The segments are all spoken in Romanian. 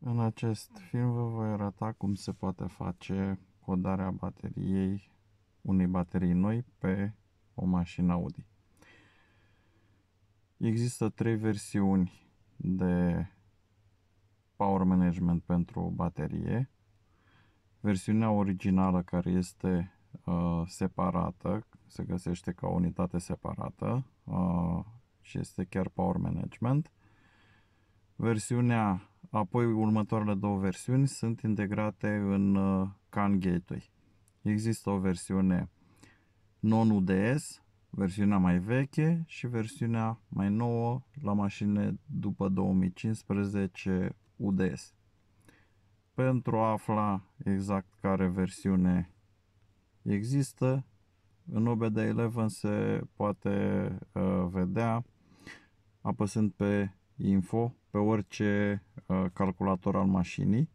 În acest film vă voi arăta cum se poate face codarea bateriei unei baterii noi pe o mașină Audi. Există trei versiuni de power management pentru o baterie. Versiunea originală care este uh, separată, se găsește ca unitate separată uh, și este chiar power management. Versiunea Apoi următoarele două versiuni sunt integrate în CAN uh, Gateway. Există o versiune non-UDS, versiunea mai veche și versiunea mai nouă la mașine după 2015 UDS. Pentru a afla exact care versiune există, în OBD11 se poate uh, vedea apăsând pe info, pe orice Uh, calculator al mașinii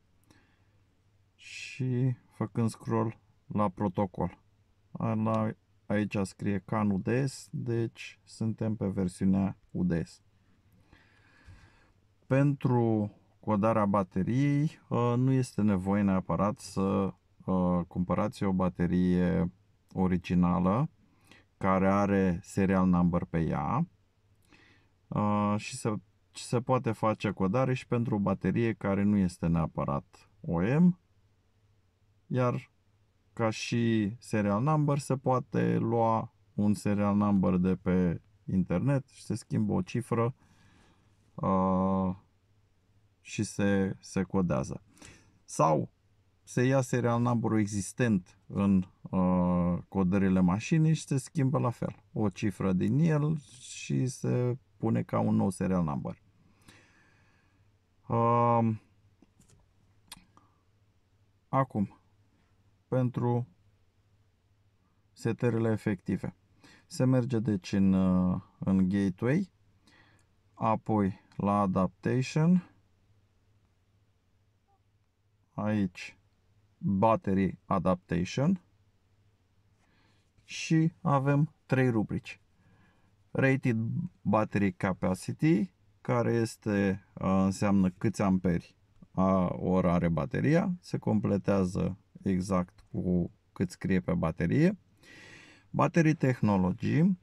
și făcând scroll la protocol. aici scrie CAN UDS, deci suntem pe versiunea UDS. Pentru codarea bateriei uh, nu este nevoie neapărat să uh, cumpărați o baterie originală care are serial number pe ea și să ci se poate face codare și pentru o baterie care nu este neapărat OM, iar ca și serial number se poate lua un serial number de pe internet și se schimbă o cifră uh, și se, se codează. Sau se ia serial number existent în uh, codările mașinii și se schimbă la fel. O cifră din el și se pune ca un nou serial number acum, pentru setările efective. Se merge deci în, uh, în Gateway, apoi la Adaptation, aici Battery Adaptation și avem trei rubrici. Rated Battery Capacity, care este, înseamnă câți amperi a ora are bateria, se completează exact cu cât scrie pe baterie. Baterii tehnologii,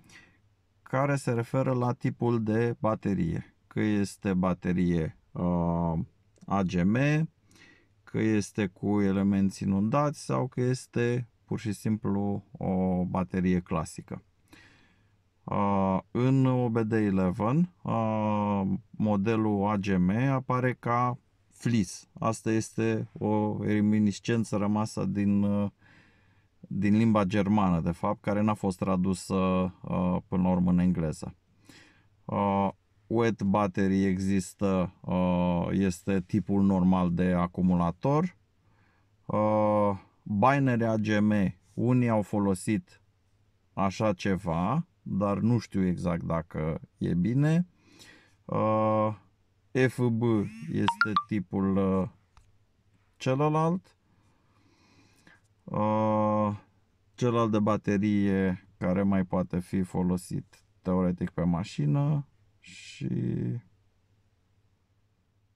care se referă la tipul de baterie, că este baterie uh, AGM, că este cu elemente inundați sau că este pur și simplu o baterie clasică. Uh, în OBD11, uh, modelul AGM apare ca flis. Asta este o reminiscență rămasă din, uh, din limba germană, de fapt, care n-a fost tradusă până la urmă în engleză. Wet battery există, este tipul normal de acumulator. Binary AGM, unii au folosit așa ceva, dar nu știu exact dacă e bine. Uh, FB este tipul uh, celălalt. Uh, celălalt de baterie care mai poate fi folosit teoretic pe mașină și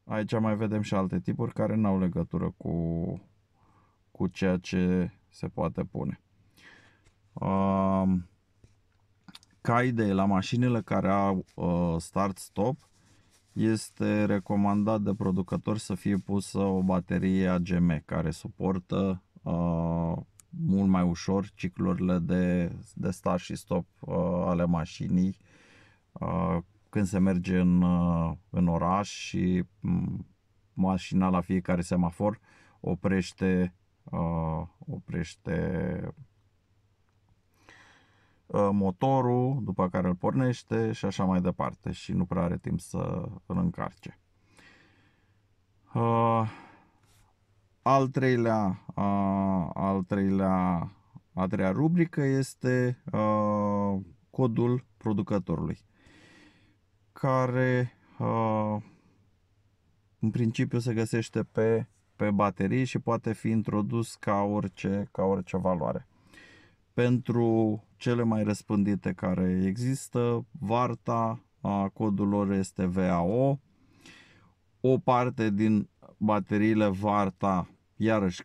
aici mai vedem și alte tipuri care nu au legătură cu, cu ceea ce se poate pune. Um, Cai de la mașinile care au uh, start-stop, este recomandat de producători să fie pusă o baterie AGM care suportă uh, mult mai ușor ciclurile de, de start și stop uh, ale mașinii uh, când se merge în, uh, în oraș și mm, mașina la fiecare semafor oprește, uh, oprește Uh, motorul, după care îl pornește și așa mai departe și nu prea are timp să îl încarce. Uh, al treilea, uh, al treilea, a treia rubrică este codul producătorului, care în principiu se găsește pe, pe baterii și poate fi introdus ca orice, ca orice valoare pentru cele mai răspândite care există, varta a codul lor este VAO. O parte din bateriile varta, iarăși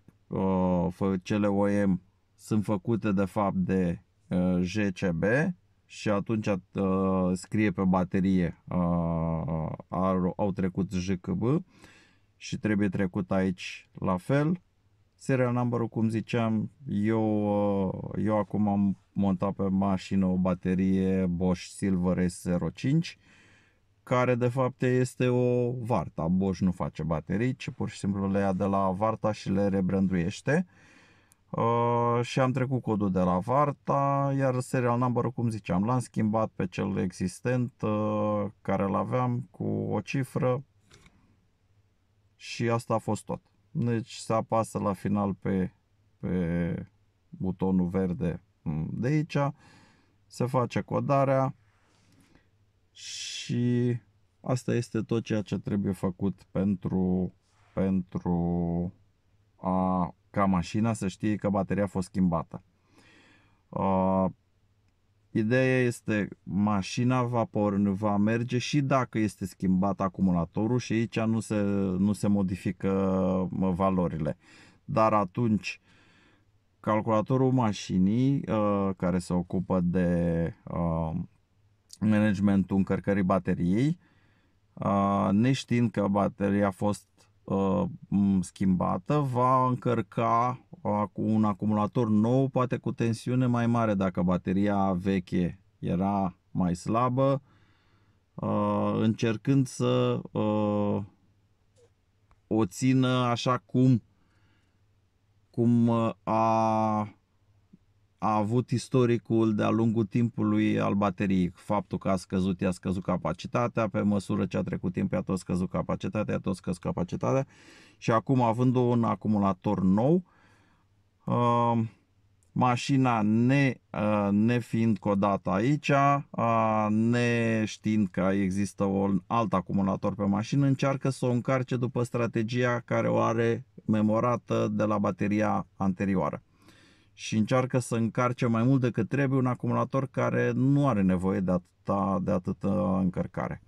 cele OEM, sunt făcute de fapt de GCB și atunci scrie pe baterie au trecut JCB și trebuie trecut aici la fel serial number cum ziceam, eu, uh, eu acum am montat pe mașină o baterie Bosch Silver S05 care de fapt este o Varta. Bosch nu face baterii, ci pur și simplu le ia de la Varta și le rebranduiește. Uh, și am trecut codul de la Varta, iar serial number cum ziceam, l-am schimbat pe cel existent uh, care l aveam cu o cifră și asta a fost tot. Deci se apasă la final pe, pe butonul verde de aici, se face codarea și asta este tot ceea ce trebuie făcut pentru, pentru a, ca mașina să știe că bateria a fost schimbată. Uh, Ideea este mașina vapor va merge și dacă este schimbat acumulatorul și aici nu se, nu se modifică valorile. Dar atunci calculatorul mașinii ă, care se ocupă de ă, managementul încărcării bateriei, ă, neștiind că bateria a fost schimbată, va încărca cu un acumulator nou, poate cu tensiune mai mare dacă bateria veche era mai slabă, încercând să o țină așa cum, cum a a avut istoricul de-a lungul timpului al bateriei. Faptul că a scăzut, i-a scăzut capacitatea, pe măsură ce a trecut timp, i-a tot scăzut capacitatea, i-a tot scăzut capacitatea și acum având un acumulator nou, Ehm, mașina ne, eh, nefiind codată aici, eh, ne știind că există un alt acumulator pe mașină, încearcă să o încarce după strategia care o are memorată de la bateria anterioară și încearcă să încarce mai mult decât trebuie un acumulator care nu are nevoie de atâta, de atâta încărcare.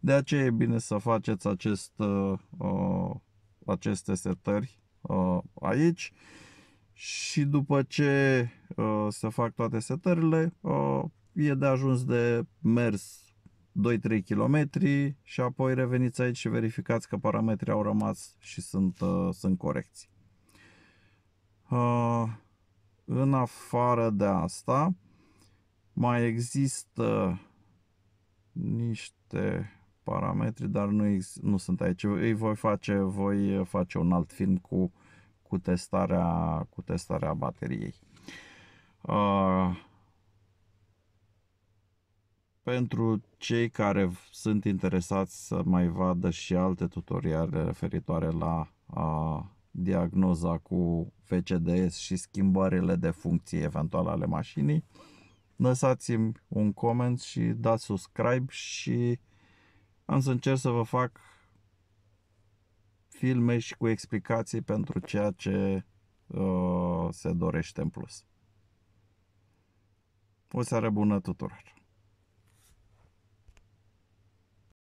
De aceea e bine să faceți acest, eh, aceste setări aici și după ce uh, se fac toate setările, uh, e de ajuns de mers 2-3 km și apoi reveniți aici și verificați că parametrii au rămas și sunt, uh, sunt corecți. Uh, în afară de asta, mai există niște parametri, dar nu, nu sunt aici. Îi voi face, voi face un alt film cu uh, cu testarea, cu testarea bateriei. Uh, pentru cei care sunt interesați să mai vadă și alte tutoriale referitoare la uh, diagnoza cu VCDS și schimbările de funcții eventuale ale mașinii, lăsați-mi un coment și dați subscribe și am să încerc să vă fac filme și cu explicații pentru ceea ce uh, se dorește în plus. O seară bună tuturor!